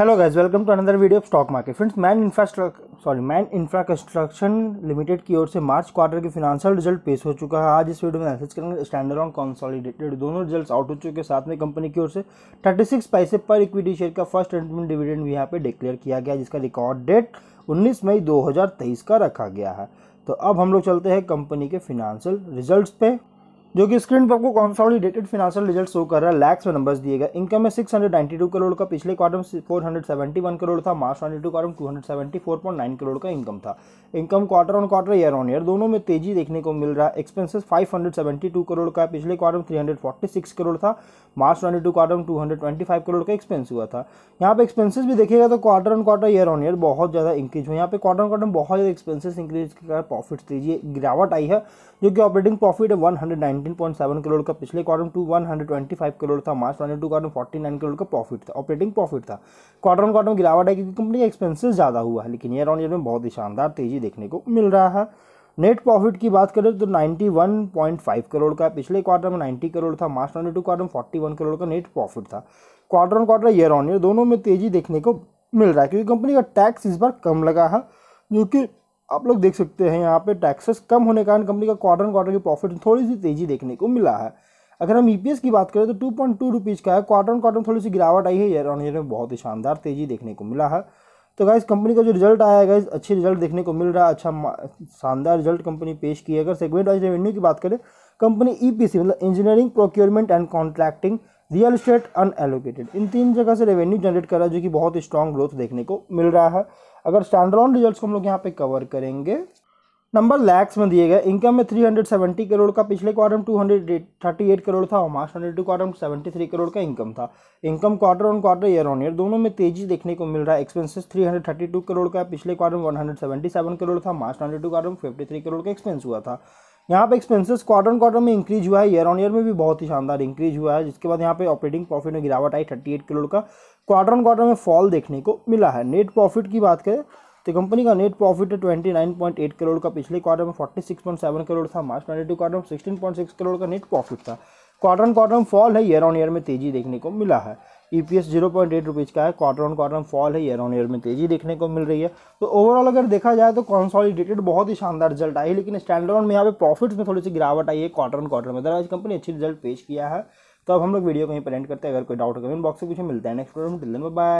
hello guys welcome to another video of stock market friends man इंफ्रास्ट्रक sorry man infra limited की ओर से March quarter के financial result पेश हो चुका है आज इस वीडियो में मैसेज करेंगे स्टैंडर्ड ऑन कॉन्सॉलिडेटेड दोनों रिजल्ट्स आउट हो चुके हैं साथ में कंपनी की ओर से थर्टी पैसे पर इक्विटी शेयर का फर्स्ट एंडमेंट डिविडेंड भी यहाँ पे डिक्लेयर किया गया जिसका रिकॉर्ड डेट उन्नीस मई दो का रखा गया है तो अब हम लोग चलते हैं कंपनी के फिनेंशियल रिजल्ट पे जो कि स्क्रीन पर आपको कॉन्सॉलिडेटेड फिनेंशियल रिजल्ट शो कर रहा है लैक्स में नंबर्स दिए गए इनकम में 692 करोड़ का पिछले क्वार्टर में 471 करोड़ था मार्च 22 क्वार्टर में 274.9 करोड़ का इनकम था income quarter on quarter year on year दोनों में तेजी देखने को मिल रहा है एक्सपेंसेस 572 करोड़ का पिछले क्वार्टर में 346 करोड़ था मार्च ट्वेंटी क्वार्टर में 225 करोड़ का एक्सपेंस हुआ था यहाँ पे एक्सपेंसेस भी देखिएगा तो quarter on quarter year on year बहुत ज़्यादा इंक्रीज हुआ यहाँ पे क्वार्टर ऑन क्वार्टर बहुत ज़्यादा एक्सपेंसेस इंक्रीज के कारण प्रॉफिट तेजी गिरावट आई है जो कि ऑपरेटिंग प्रॉफिट है वन 17.7 करोड़ का पिछले क्वार्टर टू 125 करोड़ था March two quarter nine crore का प्रॉफिट था ऑपरेटिंग प्रॉफिट था क्वार्टर ऑन क्वार्टर में गिरावट है क्योंकि कंपनी का एक्सपेंसेस ज़्यादा हुआ है लेकिन ईयर ऑन ईयर में बहुत ही शानदार तेजी देखने को मिल रहा है नेट प्रॉफिट की बात करें तो 91.5 करोड़ का पिछले क्वार्टर में 90 करोड़ था मार्च ट्वेंटी टू क्वार्टर में 41 करोड़ का नेट प्रॉफिट था quarter on quarter year on year दोनों में तेजी देखने को मिल रहा है क्योंकि कंपनी का टैक्स इस बार कम लगा है जो कि आप लोग देख सकते हैं यहाँ पे टैक्सेस कम होने के कारण कंपनी का क्वार्टर क्वार्टर की प्रॉफिट में थोड़ी सी तेज़ी देखने को मिला है अगर हम ई e की बात करें तो टू पॉइंट टू रुपीज़ का है क्वार्टर ऑन क्वार्टर थोड़ी सी गिरावट आई है ईयर ऑन ईयर में बहुत ही शानदार तेज़ी देखने को मिला है तो गाइज कंपनी का जो रिजल्ट आया है अच्छे रिजल्ट देखने को मिल रहा है अच्छा शानदार रिजल्ट कंपनी पेश की है अगर सेगमेंट वाइज रेवेन्यू की बात करें कंपनी ई e मतलब engineering procurement and contracting real state unallocated इन तीन जगह से रेवेन्यू जनरेट कर रहा है जो कि बहुत स्ट्रॉन्ग ग्रोथ देखने को मिल रहा है अगर ऑन रिजल्ट को हम लोग यहाँ पे कवर करेंगे नंबर लैक्स में दिए गए इनकम में 370 करोड़ का पिछले क्वार्टर में टू करोड़ था और मार्च ट्वेंटी क्वार्टर में 73 करोड़ का इनकम था income quarter on quarter year on year दोनों में तेजी देखने को मिल रहा है एक्सपेंसेस 332 करोड़ का पिछले क्वार्टर में 177 करोड़ था मार्च ट्वेंटी क्वार्टर में फिफ्टी करोड़ का एक्सपेंस हुआ था यहाँ पे एक्सपेंसेस क्वार्टर क्वार्टर में इंक्रीज हुआ है ईयर ऑन ईयर में भी बहुत ही शानदार इंक्रीज हुआ है जिसके बाद यहाँ पे ऑपरेटिंग प्रॉफिट में गिरावट आई थर्टी एट करोड़ का क्वार्टर ऑन क्वार्टर में फॉल देखने को मिला है नेट प्रॉफिट की बात करें तो कंपनी का नेट प्रॉफिट है twenty nine point eight crore का पिछले क्वार्टर में forty six point seven crore था मार्च ट्वेंटी टू क्वार्टर में सिक्सटीन पॉइंट सिक्स करोड़ का नेट प्रॉफिट था क्वार्टर ऑन क्वार्टर फॉल है ईयर ऑन ईयर में तेजी देखने को मिला है E P S zero point eight rupees का है क्वार्टर ऑन क्वार्टर फॉल है ईयर ऑन ईयर में तेजी देखने को मिल रही है तो ओवरऑल अगर देखा जाए तो कॉन्सॉलिडेटेड बहुत ही शानदार रिजल्ट आई है लेकिन स्टैंडर्ड में यहाँ पे प्रॉफिट्स में थोड़ी सी गिरावट आई है क्वार्टर ऑन क्वार्टर में अदरवाइज कंपनी अच्छी रिजल्ट पेश किया है तो अब हम लोग वीडियो कहीं पर करते हैं अगर कोई डाउट कमेंट बॉक्स से पूछे मिलते हैं नेक्स्ट प्रॉब्लम में बाय